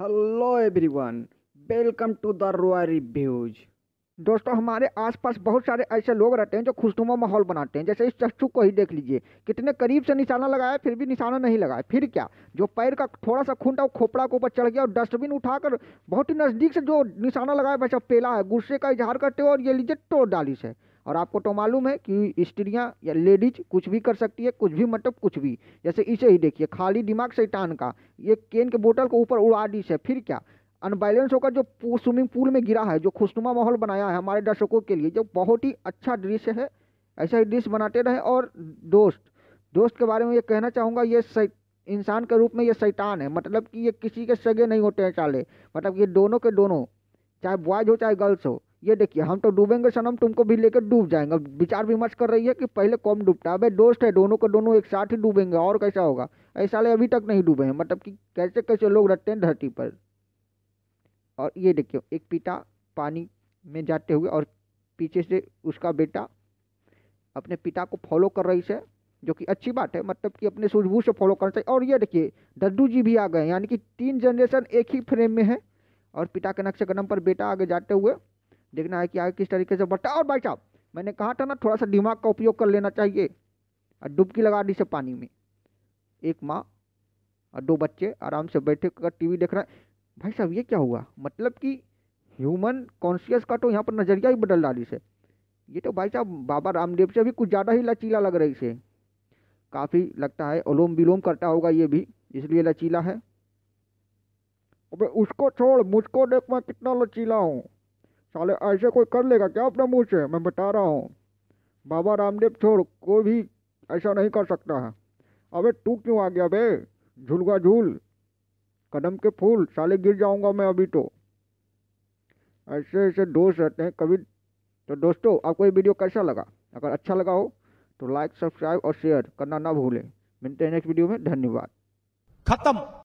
hello everyone welcome to the royal reviews दोस्तों हमारे आसपास बहुत सारे ऐसे लोग रहते हैं जो खुशनुमा माहौल बनाते हैं जैसे इस चस्सू को ही देख लीजिए कितने करीब से निशाना लगाया फिर भी निशाना नहीं लगाया फिर क्या जो पैर का थोड़ा सा खूंटा वो खोपड़ा के ऊपर चढ़ गया और डस्टबिन उठाकर बहुत ही नज़दीक से जो निशाना लगाया वैसा पेला है गुस्से का इजहार करते हो और ये लीजिए टोर डाली से और आपको तो मालूम है कि स्त्रियाँ या लेडीज कुछ भी कर सकती है कुछ भी मतलब कुछ भी जैसे इसे ही देखिए खाली दिमाग शैतान का ये केन के बोतल को ऊपर उड़ा दी है फिर क्या अनबैलेंस होकर जो स्विमिंग पूल में गिरा है जो खुशनुमा माहौल बनाया है हमारे दर्शकों के लिए जो बहुत ही अच्छा दृश्य है ऐसा ही दृश्य बनाते रहे और दोस्त दोस्त के बारे में ये कहना चाहूँगा ये इंसान के रूप में ये शैतान है मतलब कि ये किसी के सगे नहीं होते हैं चाले मतलब ये दोनों के दोनों चाहे बॉयज हो चाहे गर्ल्स हो ये देखिए हम तो डूबेंगे सनम तुमको भी लेकर डूब जाएंगे विचार विमर्श कर रही है कि पहले कौन डूबता है दोस्त है दोनों को दोनों एक साथ ही डूबेंगे और कैसा होगा ऐसा ले अभी तक नहीं डूबे हैं मतलब कि कैसे कैसे लोग रहते हैं धरती पर और ये देखिए एक पिता पानी में जाते हुए और पीछे से उसका बेटा अपने पिता को फॉलो कर रही है जो कि अच्छी बात है मतलब कि अपने सूझबूझ से फॉलो करना चाहिए और ये देखिए दद्दू जी भी आ गए यानी कि तीन जनरेशन एक ही फ्रेम में है और पिता के नक्शे कदम पर बेटा आगे जाते हुए देखना है कि आगे किस तरीके से बटा और भाई साहब मैंने कहा था ना थोड़ा सा दिमाग का उपयोग कर लेना चाहिए और डुबकी लगा दी से पानी में एक माँ और दो बच्चे आराम से बैठे कर वी देख रहे हैं भाई साहब ये क्या हुआ मतलब कि ह्यूमन कॉन्शियस का तो यहाँ पर नज़रिया ही बदल डाली से ये तो भाई साहब बाबा रामदेव से भी कुछ ज़्यादा ही लचीला लग रही से काफ़ी लगता है अलोम विलोम करता होगा ये भी इसलिए लचीला है अबे उसको छोड़ मुझको देख मैं कितना लचीला हूँ साले ऐसे कोई कर लेगा क्या अपने मुँह से मैं बता रहा हूँ बाबा रामदेव छोड़ कोई भी ऐसा नहीं कर सकता है अबे तू क्यों आ गया बे झूलगा झूल कदम के फूल साले गिर जाऊंगा मैं अभी तो ऐसे ऐसे दोस्त रहते हैं कभी तो दोस्तों आपको ये वीडियो कैसा लगा अगर अच्छा लगा हो तो लाइक सब्सक्राइब और शेयर करना ना भूलें मिलते हैं नेक्स्ट वीडियो में धन्यवाद खत्म